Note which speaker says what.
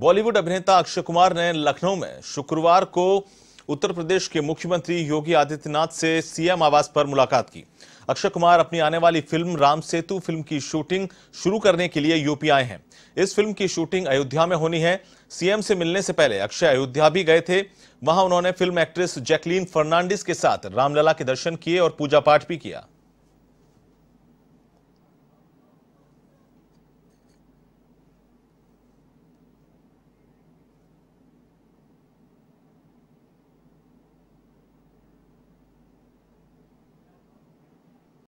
Speaker 1: बॉलीवुड अभिनेता अक्षय कुमार ने लखनऊ में शुक्रवार को उत्तर प्रदेश के मुख्यमंत्री योगी आदित्यनाथ से सीएम आवास पर मुलाकात की अक्षय कुमार अपनी आने वाली फिल्म राम सेतु फिल्म की शूटिंग शुरू करने के लिए यूपी आए हैं इस फिल्म की शूटिंग अयोध्या में होनी है सीएम से मिलने से पहले अक्षय अयोध्या भी गए थे वहां उन्होंने फिल्म एक्ट्रेस जैकलीन फर्नांडिस के साथ रामलला के दर्शन किए और पूजा पाठ भी किया